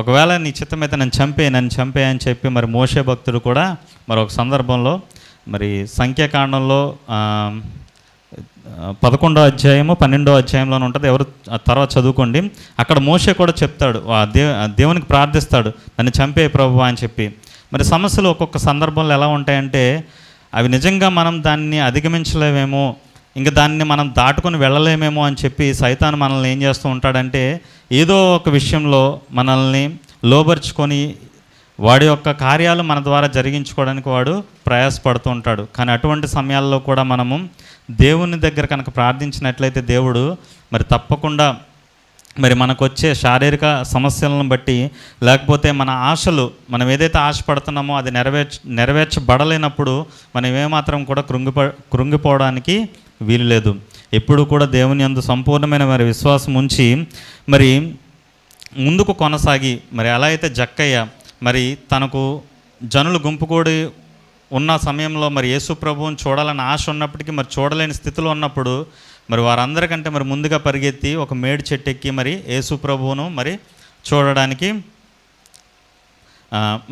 ఒకవేళ నీ చిత్తమైతే నన్ను చంపే నన్ను చంపే అని చెప్పి మరి మోసే భక్తుడు కూడా మరి ఒక సందర్భంలో మరి సంఖ్యాకాండంలో పదకొండో అధ్యాయము పన్నెండో అధ్యాయంలోనే ఉంటుంది ఎవరు తర్వాత చదువుకోండి అక్కడ మోసే కూడా చెప్తాడు దేవ దేవునికి ప్రార్థిస్తాడు నన్ను చంపే ప్రభు అని చెప్పి మరి సమస్యలు ఒక్కొక్క సందర్భంలో ఎలా ఉంటాయంటే అవి నిజంగా మనం దాన్ని అధిగమించలేమేమో ఇంకా దాన్ని మనం దాటుకొని వెళ్ళలేమేమో అని చెప్పి సైతాన్ మనల్ని ఏం చేస్తూ ఉంటాడంటే ఏదో ఒక విషయంలో మనల్ని లోబర్చుకొని వాడి యొక్క కార్యాలు మన ద్వారా జరిగించుకోవడానికి వాడు ప్రయాసపడుతూ ఉంటాడు కానీ అటువంటి సమయాల్లో కూడా మనము దేవుని దగ్గర కనుక ప్రార్థించినట్లయితే దేవుడు మరి తప్పకుండా మరి మనకు వచ్చే శారీరక సమస్యలను బట్టి లేకపోతే మన ఆశలు మనం ఏదైతే ఆశపడుతున్నామో అది నెరవేర్చ నెరవేర్చబడలేనప్పుడు మనం ఏమాత్రం కూడా కృంగిప కృంగిపోవడానికి వీలు లేదు ఎప్పుడు కూడా దేవుని అందు సంపూర్ణమైన మరి విశ్వాసం ఉంచి మరి ముందుకు కొనసాగి మరి ఎలా అయితే జక్కయ్య మరి తనకు జనులు కూడి ఉన్న సమయంలో మరి యేసు ప్రభువుని చూడాలని ఆశ ఉన్నప్పటికీ మరి చూడలేని స్థితిలో ఉన్నప్పుడు మరి వారందరికంటే మరి ముందుగా పరిగెత్తి ఒక మేడి చెట్టు ఎక్కి మరి యేసు ప్రభువును మరి చూడడానికి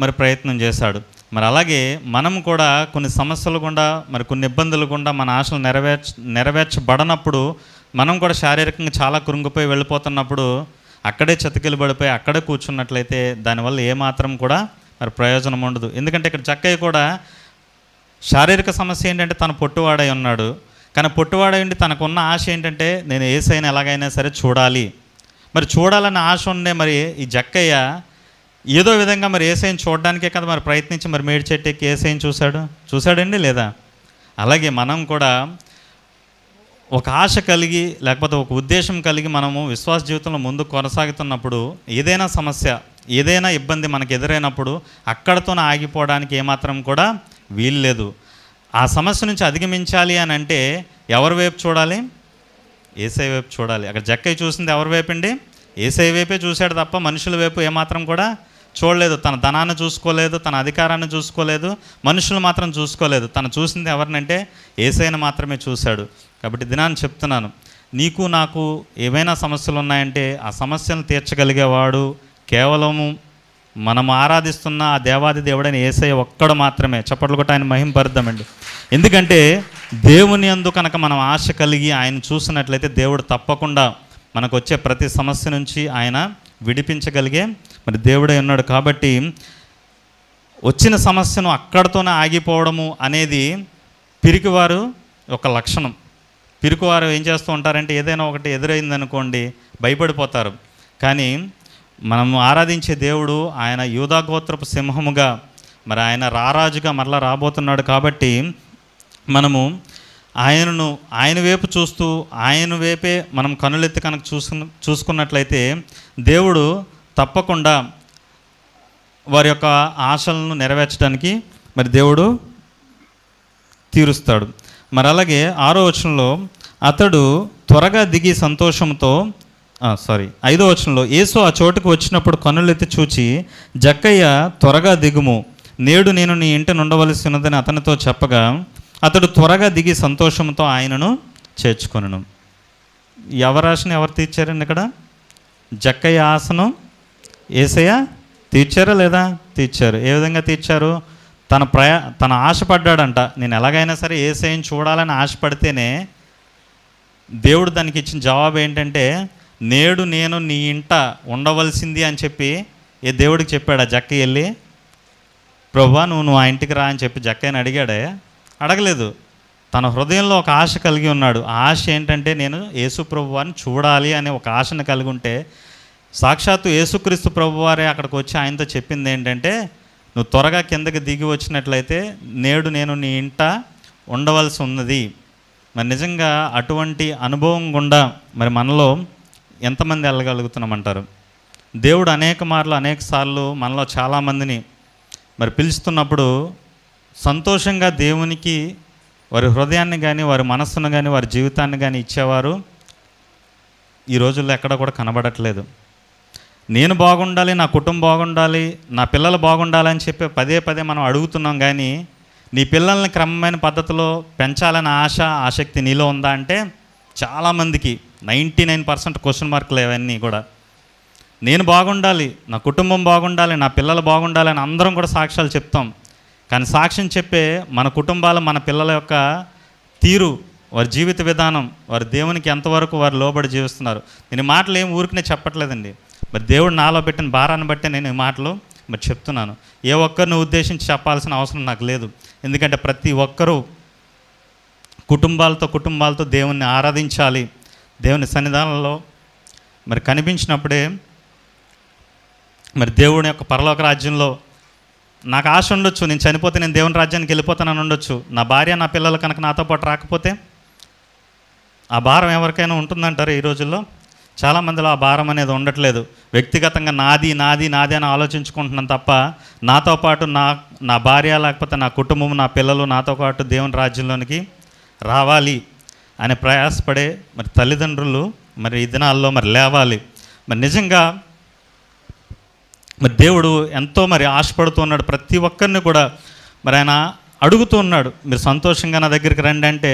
మరి ప్రయత్నం చేశాడు మరి అలాగే మనం కూడా కొన్ని సమస్యలు గుండా మరి కొన్ని ఇబ్బందులు గుండా మన ఆశలు నెరవేర్చ నెరవేర్చబడనప్పుడు మనం కూడా శారీరకంగా చాలా కురుంగిపోయి వెళ్ళిపోతున్నప్పుడు అక్కడే చతికిలు పడిపోయి అక్కడే కూర్చున్నట్లయితే దానివల్ల ఏమాత్రం కూడా మరి ప్రయోజనం ఉండదు ఎందుకంటే ఇక్కడ చక్కయ్య కూడా శారీరక సమస్య ఏంటంటే తను పొట్టువాడై ఉన్నాడు కానీ పొట్టువాడై ఉండి తనకున్న ఆశ ఏంటంటే నేను ఏసైనా ఎలాగైనా సరే చూడాలి మరి చూడాలనే ఆశ ఉండే మరి ఈ జక్కయ్య ఏదో విధంగా మరి ఏసైన్ చూడడానికే కదా మరి ప్రయత్నించి మరి మేడి చెట్టు ఎక్కి ఏసైన్ చూశాడు చూశాడండి లేదా అలాగే మనం కూడా ఒక ఆశ కలిగి లేకపోతే ఒక ఉద్దేశం కలిగి మనము విశ్వాస జీవితంలో ముందు కొనసాగుతున్నప్పుడు ఏదైనా సమస్య ఏదైనా ఇబ్బంది మనకు ఎదురైనప్పుడు అక్కడతోనే ఆగిపోవడానికి ఏమాత్రం కూడా వీలు లేదు ఆ సమస్య నుంచి అధిగమించాలి అని అంటే ఎవరి వైపు చూడాలి ఏసై వైపు చూడాలి అక్కడ జక్కయ్య చూసింది ఎవరి వైపు అండి ఏసై వైపే చూశాడు తప్ప మనుషుల వైపు ఏమాత్రం కూడా చూడలేదు తన ధనాన్ని చూసుకోలేదు తన అధికారాన్ని చూసుకోలేదు మనుషులు మాత్రం చూసుకోలేదు తను చూసింది ఎవరినంటే ఏసైని మాత్రమే చూశాడు కాబట్టి దినాన్ని చెప్తున్నాను నీకు నాకు ఏమైనా సమస్యలు ఉన్నాయంటే ఆ సమస్యను తీర్చగలిగేవాడు కేవలము మనం ఆరాధిస్తున్న ఆ దేవాది దేవుడైన ఏసై ఒక్కడు మాత్రమే చప్పట్లు కూడా ఆయన మహింపరుద్దామండి ఎందుకంటే దేవుని అందు కనుక మనం ఆశ కలిగి ఆయన చూసినట్లయితే దేవుడు తప్పకుండా మనకు వచ్చే ప్రతి సమస్య నుంచి ఆయన విడిపించగలిగే మరి దేవుడే ఉన్నాడు కాబట్టి వచ్చిన సమస్యను అక్కడితోనే ఆగిపోవడము అనేది పిరికివారు ఒక లక్షణం పిరుకువారు ఏం చేస్తూ ఉంటారంటే ఏదైనా ఒకటి ఎదురైందనుకోండి భయపడిపోతారు కానీ మనం ఆరాధించే దేవుడు ఆయన యూధాగోత్రపు సింహముగా మరి ఆయన రారాజుగా మరలా రాబోతున్నాడు కాబట్టి మనము ఆయనను ఆయన వైపు చూస్తూ ఆయన వైపే మనం కనులెత్తి కనుక చూసు చూసుకున్నట్లయితే దేవుడు తప్పకుండా వారి యొక్క ఆశలను నెరవేర్చడానికి మరి దేవుడు తీరుస్తాడు మరి అలాగే ఆరో వచనంలో అతడు త్వరగా దిగి సంతోషంతో సారీ ఐదో వచనంలో యేసు ఆ చోటుకు వచ్చినప్పుడు కన్నులెత్తి చూచి జక్కయ్య త్వరగా దిగుము నేడు నేను నీ నుండవలసి ఉన్నదని అతనితో చెప్పగా అతడు త్వరగా దిగి సంతోషంతో ఆయనను చేర్చుకొనను ఎవరు ఎవరు తీర్చారండి ఇక్కడ జక్కయ్య ఆసనం ఏసయ్య తీర్చారా లేదా తీర్చారు ఏ విధంగా తీర్చారు తన ప్రయా తను ఆశపడ్డాడంట నేను ఎలాగైనా సరే ఏ సైన్ చూడాలని ఆశపడితేనే దేవుడు దానికి ఇచ్చిన జవాబు ఏంటంటే నేడు నేను నీ ఇంట ఉండవలసింది అని చెప్పి ఏ దేవుడికి చెప్పాడు ఆ జక్క వెళ్ళి ప్రభా నువ్వు నువ్వు ఆ ఇంటికి రా అని చెప్పి జక్కని అడిగాడే అడగలేదు తన హృదయంలో ఒక ఆశ కలిగి ఉన్నాడు ఆ ఆశ ఏంటంటే నేను యేసు ప్రభువారిని చూడాలి అనే ఒక ఆశను కలిగి ఉంటే సాక్షాత్తు యేసుక్రీస్తు ప్రభువారే అక్కడికి వచ్చి ఆయనతో చెప్పింది ఏంటంటే నువ్వు త్వరగా కిందకి దిగి వచ్చినట్లయితే నేడు నేను నీ ఇంట ఉండవలసి ఉన్నది మరి నిజంగా అటువంటి అనుభవం గుండా మరి మనలో ఎంతమంది వెళ్ళగలుగుతున్నామంటారు దేవుడు అనేక మార్లు అనేక సార్లు మనలో చాలామందిని మరి పిలుస్తున్నప్పుడు సంతోషంగా దేవునికి వారి హృదయాన్ని కానీ వారి మనస్సును కానీ వారి జీవితాన్ని కానీ ఇచ్చేవారు ఈ రోజుల్లో ఎక్కడ కూడా కనబడట్లేదు నేను బాగుండాలి నా కుటుంబం బాగుండాలి నా పిల్లలు బాగుండాలి అని చెప్పి పదే పదే మనం అడుగుతున్నాం కానీ నీ పిల్లల్ని క్రమమైన పద్ధతిలో పెంచాలనే ఆశ ఆసక్తి నీలో ఉందా అంటే చాలామందికి నైంటీ నైన్ పర్సెంట్ క్వశ్చన్ మార్కులు ఇవన్నీ కూడా నేను బాగుండాలి నా కుటుంబం బాగుండాలి నా పిల్లలు బాగుండాలి అని అందరం కూడా సాక్ష్యాలు చెప్తాం కానీ సాక్ష్యం చెప్పే మన కుటుంబాలు మన పిల్లల యొక్క తీరు వారి జీవిత విధానం వారి దేవునికి ఎంతవరకు వారు లోబడి జీవిస్తున్నారు దీని మాటలు ఏం ఊరికనే చెప్పట్లేదండి మరి దేవుడు నాలో పెట్టిన భారాన్ని బట్టే నేను ఈ మాటలు మరి చెప్తున్నాను ఏ ఒక్కరిని ఉద్దేశించి చెప్పాల్సిన అవసరం నాకు లేదు ఎందుకంటే ప్రతి ఒక్కరూ కుటుంబాలతో కుటుంబాలతో దేవుణ్ణి ఆరాధించాలి దేవుని సన్నిధానంలో మరి కనిపించినప్పుడే మరి దేవుని యొక్క పరలోక రాజ్యంలో నాకు ఆశ ఉండొచ్చు నేను చనిపోతే నేను దేవుని రాజ్యానికి వెళ్ళిపోతానని ఉండొచ్చు నా భార్య నా పిల్లలు కనుక నాతో పాటు రాకపోతే ఆ భారం ఎవరికైనా ఉంటుందంటారు ఈ రోజుల్లో చాలా మందిలో ఆ భారం అనేది ఉండట్లేదు వ్యక్తిగతంగా నాది నాది నాది అని ఆలోచించుకుంటున్నాను తప్ప నాతో పాటు నా నా భార్య లేకపోతే నా కుటుంబం నా పిల్లలు నాతో పాటు దేవుని రాజ్యంలోనికి రావాలి అని ప్రయాసపడే మరి తల్లిదండ్రులు మరి ఈ దినాల్లో మరి లేవాలి మరి నిజంగా మరి దేవుడు ఎంతో మరి ఆశపడుతున్నాడు ప్రతి ఒక్కరిని కూడా మరి ఆయన అడుగుతూ ఉన్నాడు మీరు సంతోషంగా నా దగ్గరికి రండి అంటే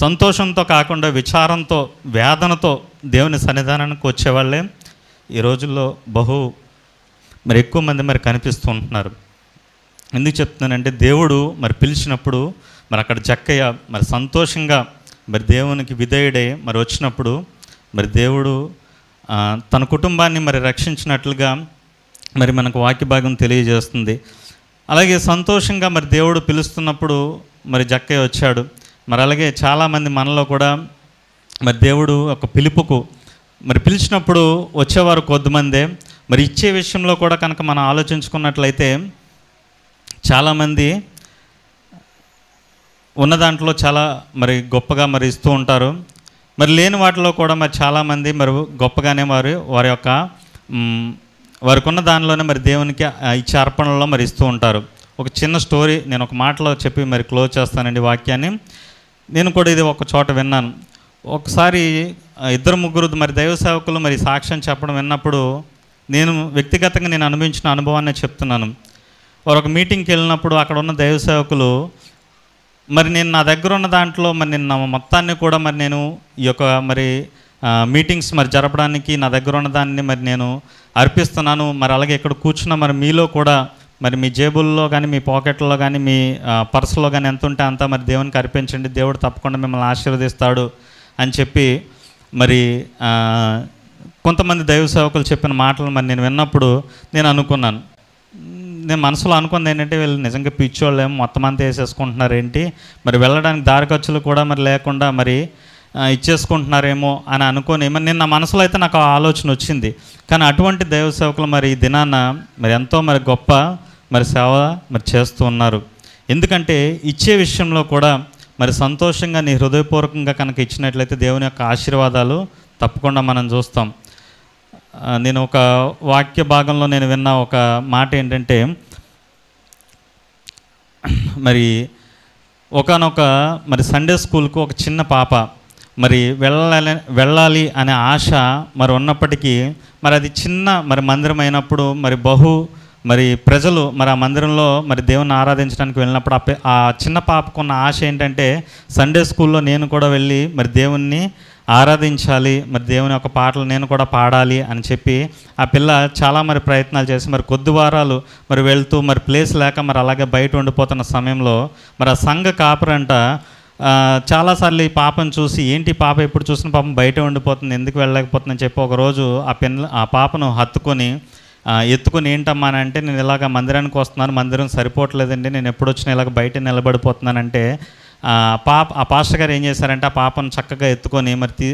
సంతోషంతో కాకుండా విచారంతో వేదనతో దేవుని సన్నిధానానికి వచ్చేవాళ్ళే ఈ రోజుల్లో బహు మరి ఎక్కువ మంది మరి కనిపిస్తూ ఉంటున్నారు ఎందుకు చెప్తున్నానంటే దేవుడు మరి పిలిచినప్పుడు మరి అక్కడ జక్కయ్య మరి సంతోషంగా మరి దేవునికి విధేయుడై మరి వచ్చినప్పుడు మరి దేవుడు తన కుటుంబాన్ని మరి రక్షించినట్లుగా మరి మనకు వాక్య భాగం తెలియజేస్తుంది అలాగే సంతోషంగా మరి దేవుడు పిలుస్తున్నప్పుడు మరి జక్కయ్య వచ్చాడు మరి అలాగే చాలామంది మనలో కూడా మరి దేవుడు ఒక పిలుపుకు మరి పిలిచినప్పుడు వచ్చేవారు కొద్దిమందే మరి ఇచ్చే విషయంలో కూడా కనుక మనం ఆలోచించుకున్నట్లయితే చాలామంది ఉన్న దాంట్లో చాలా మరి గొప్పగా మరి ఇస్తూ ఉంటారు మరి లేని వాటిలో కూడా మరి చాలామంది మరి గొప్పగానే వారు వారి యొక్క వారికి ఉన్న దానిలోనే మరి దేవునికి ఇచ్చే అర్పణలో మరి ఇస్తూ ఉంటారు ఒక చిన్న స్టోరీ నేను ఒక మాటలో చెప్పి మరి క్లోజ్ చేస్తానండి వాక్యాన్ని నేను కూడా ఇది ఒక చోట విన్నాను ఒకసారి ఇద్దరు ముగ్గురు మరి దైవ సేవకులు మరి సాక్ష్యం చెప్పడం విన్నప్పుడు నేను వ్యక్తిగతంగా నేను అనుభవించిన అనుభవాన్ని చెప్తున్నాను వారు ఒక మీటింగ్కి వెళ్ళినప్పుడు అక్కడ ఉన్న దైవ సేవకులు మరి నేను నా దగ్గర ఉన్న దాంట్లో మరి నిన్న మొత్తాన్ని కూడా మరి నేను ఈ యొక్క మరి మీటింగ్స్ మరి జరపడానికి నా దగ్గర ఉన్న దాన్ని మరి నేను అర్పిస్తున్నాను మరి అలాగే ఇక్కడ కూర్చున్న మరి మీలో కూడా మరి మీ జేబుల్లో కానీ మీ పాకెట్లో కానీ మీ పర్సులో కానీ ఎంత ఉంటే అంత మరి దేవునికి అర్పించండి దేవుడు తప్పకుండా మిమ్మల్ని ఆశీర్వదిస్తాడు అని చెప్పి మరి కొంతమంది దైవ సేవకులు చెప్పిన మాటలు మరి నేను విన్నప్పుడు నేను అనుకున్నాను నేను మనసులో అనుకుంది ఏంటంటే వీళ్ళు నిజంగా పిచ్చోళ్ళు ఏమో మొత్తం అంతా వేసేసుకుంటున్నారు ఏంటి మరి వెళ్ళడానికి దారి ఖర్చులు కూడా మరి లేకుండా మరి ఇచ్చేసుకుంటున్నారేమో అని అనుకొని మరి నేను నా మనసులో అయితే నాకు ఆలోచన వచ్చింది కానీ అటువంటి దైవ సేవకులు మరి ఈ దినాన మరి ఎంతో మరి గొప్ప మరి సేవ మరి చేస్తూ ఉన్నారు ఎందుకంటే ఇచ్చే విషయంలో కూడా మరి సంతోషంగా నీ హృదయపూర్వకంగా కనుక ఇచ్చినట్లయితే దేవుని యొక్క ఆశీర్వాదాలు తప్పకుండా మనం చూస్తాం నేను ఒక వాక్య భాగంలో నేను విన్న ఒక మాట ఏంటంటే మరి ఒకనొక మరి సండే స్కూల్కు ఒక చిన్న పాప మరి వెళ్ళాలి వెళ్ళాలి అనే ఆశ మరి ఉన్నప్పటికీ మరి అది చిన్న మరి మందిరం అయినప్పుడు మరి బహు మరి ప్రజలు మరి ఆ మందిరంలో మరి దేవుని ఆరాధించడానికి వెళ్ళినప్పుడు ఆ చిన్న పాపకున్న ఆశ ఏంటంటే సండే స్కూల్లో నేను కూడా వెళ్ళి మరి దేవుణ్ణి ఆరాధించాలి మరి దేవుని యొక్క పాటలు నేను కూడా పాడాలి అని చెప్పి ఆ పిల్ల చాలా మరి ప్రయత్నాలు చేసి మరి కొద్ది వారాలు మరి వెళ్తూ మరి ప్లేస్ లేక మరి అలాగే బయట ఉండిపోతున్న సమయంలో మరి ఆ సంఘ కాపురంట చాలాసార్లు ఈ పాపను చూసి ఏంటి పాప ఎప్పుడు చూసిన పాపం బయట ఉండిపోతుంది ఎందుకు వెళ్ళలేకపోతుందని చెప్పి ఒకరోజు ఆ పిల్ల ఆ పాపను హత్తుకొని ఎత్తుకుని అని అంటే నేను ఇలాగ మందిరానికి వస్తున్నాను మందిరం సరిపోవట్లేదండి నేను ఎప్పుడు వచ్చినా ఇలాగ బయట నిలబడిపోతున్నానంటే పాప ఆ పాస్టర్ గారు ఏం చేశారంటే ఆ పాపను చక్కగా ఎత్తుకొని మరి తీ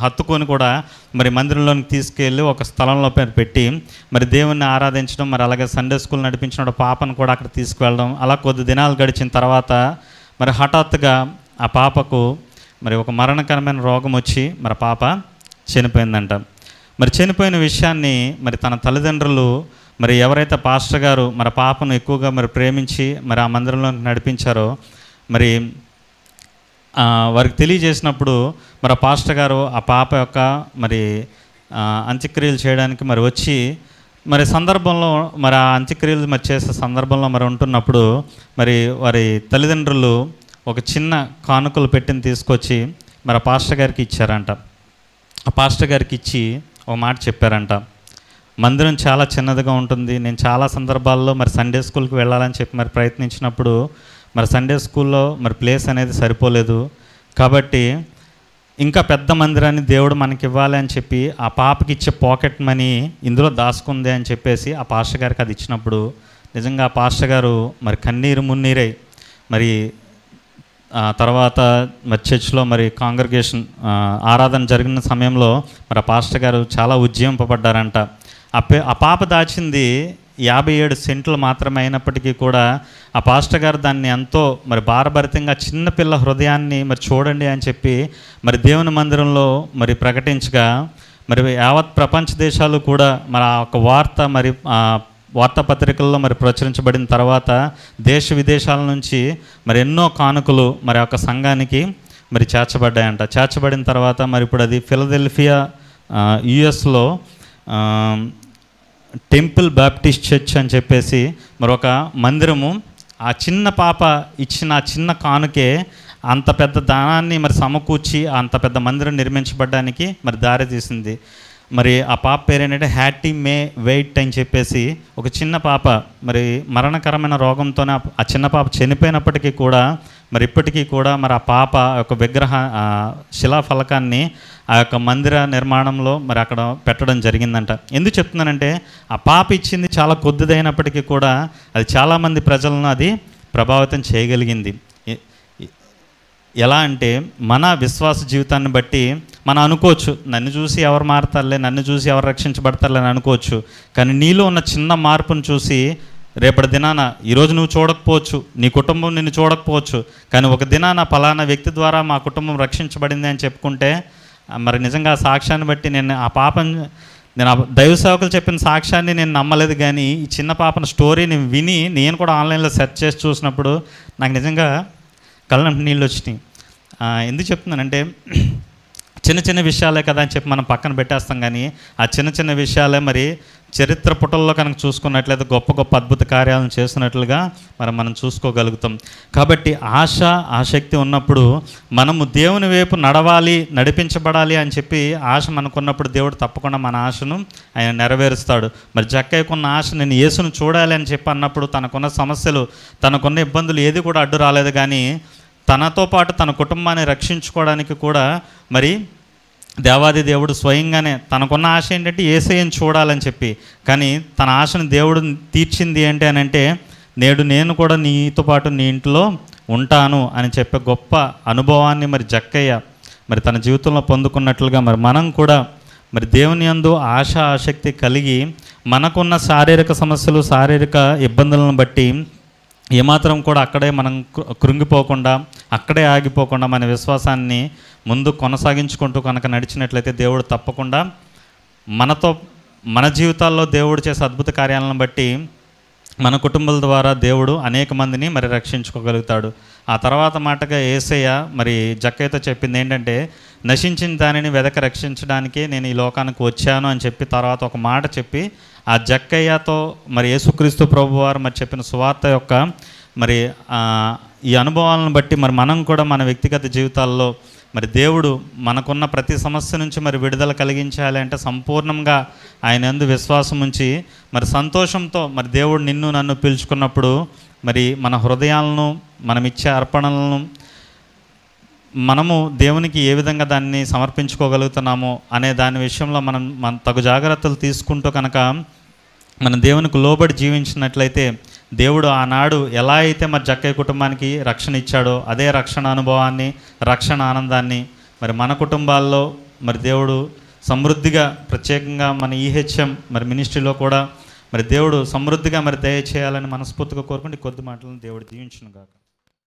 హత్తుకొని కూడా మరి మందిరంలోనికి తీసుకెళ్ళి ఒక స్థలంలో పెట్టి మరి దేవుణ్ణి ఆరాధించడం మరి అలాగే సండే స్కూల్ నడిపించిన పాపను కూడా అక్కడ తీసుకువెళ్ళడం అలా కొద్ది దినాలు గడిచిన తర్వాత మరి హఠాత్తుగా ఆ పాపకు మరి ఒక మరణకరమైన రోగం వచ్చి మరి పాప చనిపోయిందంట మరి చనిపోయిన విషయాన్ని మరి తన తల్లిదండ్రులు మరి ఎవరైతే పాస్టర్ గారు మరి పాపను ఎక్కువగా మరి ప్రేమించి మరి ఆ మందిరంలో నడిపించారో మరి వారికి తెలియజేసినప్పుడు మరి ఆ పాస్టర్ గారు ఆ పాప యొక్క మరి అంత్యక్రియలు చేయడానికి మరి వచ్చి మరి సందర్భంలో మరి ఆ అంత్యక్రియలు మరి చేసే సందర్భంలో మరి ఉంటున్నప్పుడు మరి వారి తల్లిదండ్రులు ఒక చిన్న కానుకలు పెట్టిన తీసుకొచ్చి మరి ఆ పాస్టర్ గారికి ఇచ్చారంట ఆ పాస్టర్ గారికి ఇచ్చి ఓ మాట చెప్పారంట మందిరం చాలా చిన్నదిగా ఉంటుంది నేను చాలా సందర్భాల్లో మరి సండే స్కూల్కి వెళ్ళాలని చెప్పి మరి ప్రయత్నించినప్పుడు మరి సండే స్కూల్లో మరి ప్లేస్ అనేది సరిపోలేదు కాబట్టి ఇంకా పెద్ద మందిరాన్ని దేవుడు మనకి ఇవ్వాలి అని చెప్పి ఆ పాపకి ఇచ్చే పాకెట్ మనీ ఇందులో దాచుకుంది అని చెప్పేసి ఆ పాస్టర్ గారికి అది ఇచ్చినప్పుడు నిజంగా ఆ పాస్టర్ గారు మరి కన్నీరు మున్నీరై మరి తర్వాత మరి చర్చ్లో మరి కాంగ్రిగేషన్ ఆరాధన జరిగిన సమయంలో మరి పాస్టర్ గారు చాలా ఉజ్జీవింపబడ్డారంట అప్పే ఆ పాప దాచింది యాభై ఏడు సెంట్లు మాత్రమే అయినప్పటికీ కూడా ఆ పాస్టర్ గారు దాన్ని ఎంతో మరి భారభరితంగా చిన్నపిల్ల హృదయాన్ని మరి చూడండి అని చెప్పి మరి దేవుని మందిరంలో మరి ప్రకటించగా మరి యావత్ ప్రపంచ దేశాలు కూడా మరి ఆ ఒక వార్త మరి వార్తాపత్రికల్లో మరి ప్రచురించబడిన తర్వాత దేశ విదేశాల నుంచి మరి ఎన్నో కానుకలు మరి ఒక సంఘానికి మరి చేర్చబడ్డాయంట చేర్చబడిన తర్వాత మరి ఇప్పుడు అది ఫిలదెల్ఫియా యుఎస్లో టెంపుల్ బ్యాప్టిస్ట్ చర్చ్ అని చెప్పేసి మరొక మందిరము ఆ చిన్న పాప ఇచ్చిన చిన్న కానుకే అంత పెద్ద దానాన్ని మరి సమకూర్చి అంత పెద్ద మందిరం నిర్మించబడ్డానికి మరి దారి తీసింది మరి ఆ పాప పేరు ఏంటంటే హ్యాటీ మే వెయిట్ అని చెప్పేసి ఒక చిన్న పాప మరి మరణకరమైన రోగంతోనే ఆ చిన్న పాప చనిపోయినప్పటికీ కూడా మరి ఇప్పటికీ కూడా మరి ఆ పాప యొక్క విగ్రహ శిలాఫలకాన్ని ఆ యొక్క మందిర నిర్మాణంలో మరి అక్కడ పెట్టడం జరిగిందంట ఎందుకు చెప్తున్నానంటే ఆ పాప ఇచ్చింది చాలా కొద్దిదైనప్పటికీ కూడా అది చాలామంది ప్రజలను అది ప్రభావితం చేయగలిగింది ఎలా అంటే మన విశ్వాస జీవితాన్ని బట్టి మనం అనుకోవచ్చు నన్ను చూసి ఎవరు మారతారులే నన్ను చూసి ఎవరు రక్షించబడతారులే అని అనుకోవచ్చు కానీ నీలో ఉన్న చిన్న మార్పును చూసి రేపటి దినాన ఈరోజు నువ్వు చూడకపోవచ్చు నీ కుటుంబం నిన్ను చూడకపోవచ్చు కానీ ఒక దినాన ఫలానా వ్యక్తి ద్వారా మా కుటుంబం రక్షించబడింది అని చెప్పుకుంటే మరి నిజంగా ఆ సాక్ష్యాన్ని బట్టి నేను ఆ పాపం నేను ఆ దైవ సేవకులు చెప్పిన సాక్ష్యాన్ని నేను నమ్మలేదు కానీ ఈ చిన్న పాపన స్టోరీ నేను విని నేను కూడా ఆన్లైన్లో సెర్చ్ చేసి చూసినప్పుడు నాకు నిజంగా కళ్ళ నీళ్ళు వచ్చినాయి ఎందుకు చెప్తున్నానంటే చిన్న చిన్న విషయాలే కదా అని చెప్పి మనం పక్కన పెట్టేస్తాం కానీ ఆ చిన్న చిన్న విషయాలే మరి చరిత్ర పుటల్లో కనుక చూసుకున్నట్లయితే గొప్ప గొప్ప అద్భుత కార్యాలను చేస్తున్నట్లుగా మరి మనం చూసుకోగలుగుతాం కాబట్టి ఆశ ఆసక్తి ఉన్నప్పుడు మనము దేవుని వైపు నడవాలి నడిపించబడాలి అని చెప్పి ఆశ మనకున్నప్పుడు దేవుడు తప్పకుండా మన ఆశను ఆయన నెరవేరుస్తాడు మరి జక్కయ్యకున్న ఆశ నేను యేసును చూడాలి అని చెప్పి అన్నప్పుడు తనకున్న సమస్యలు తనకున్న ఇబ్బందులు ఏది కూడా అడ్డు రాలేదు కానీ తనతో పాటు తన కుటుంబాన్ని రక్షించుకోవడానికి కూడా మరి దేవాది దేవుడు స్వయంగానే తనకున్న ఆశ ఏంటంటే ఏసయ్యని చూడాలని చెప్పి కానీ తన ఆశను దేవుడు తీర్చింది ఏంటి అని అంటే నేడు నేను కూడా నీతో పాటు నీ ఇంట్లో ఉంటాను అని చెప్పే గొప్ప అనుభవాన్ని మరి జక్కయ్య మరి తన జీవితంలో పొందుకున్నట్లుగా మరి మనం కూడా మరి దేవుని అందు ఆశ ఆసక్తి కలిగి మనకున్న శారీరక సమస్యలు శారీరక ఇబ్బందులను బట్టి ఏమాత్రం కూడా అక్కడే మనం కృంగిపోకుండా అక్కడే ఆగిపోకుండా మన విశ్వాసాన్ని ముందు కొనసాగించుకుంటూ కనుక నడిచినట్లయితే దేవుడు తప్పకుండా మనతో మన జీవితాల్లో దేవుడు చేసే అద్భుత కార్యాలను బట్టి మన కుటుంబాల ద్వారా దేవుడు అనేక మందిని మరి రక్షించుకోగలుగుతాడు ఆ తర్వాత మాటగా ఏసయ్య మరి జక్కయ్యతో చెప్పింది ఏంటంటే నశించిన దానిని వెదక రక్షించడానికి నేను ఈ లోకానికి వచ్చాను అని చెప్పి తర్వాత ఒక మాట చెప్పి ఆ జక్కయ్యతో మరి యేసుక్రీస్తు ప్రభు వారు మరి చెప్పిన సువార్త యొక్క మరి ఈ అనుభవాలను బట్టి మరి మనం కూడా మన వ్యక్తిగత జీవితాల్లో మరి దేవుడు మనకున్న ప్రతి సమస్య నుంచి మరి విడుదల కలిగించాలి అంటే సంపూర్ణంగా ఆయన ఎందు విశ్వాసం ఉంచి మరి సంతోషంతో మరి దేవుడు నిన్ను నన్ను పిలుచుకున్నప్పుడు మరి మన హృదయాలను మనం ఇచ్చే అర్పణలను మనము దేవునికి ఏ విధంగా దాన్ని సమర్పించుకోగలుగుతున్నామో అనే దాని విషయంలో మనం మన తగు జాగ్రత్తలు తీసుకుంటూ కనుక మన దేవునికి లోబడి జీవించినట్లయితే దేవుడు ఆనాడు ఎలా అయితే మరి జక్కయ్య కుటుంబానికి రక్షణ ఇచ్చాడో అదే రక్షణ అనుభవాన్ని రక్షణ ఆనందాన్ని మరి మన కుటుంబాల్లో మరి దేవుడు సమృద్ధిగా ప్రత్యేకంగా మన ఈహెచ్ఎం మరి మినిస్ట్రీలో కూడా మరి దేవుడు సమృద్ధిగా మరి దయచేయాలని మనస్ఫూర్తిగా కోరుకుంటే కొద్ది మాటలను దేవుడు దీవించును కాక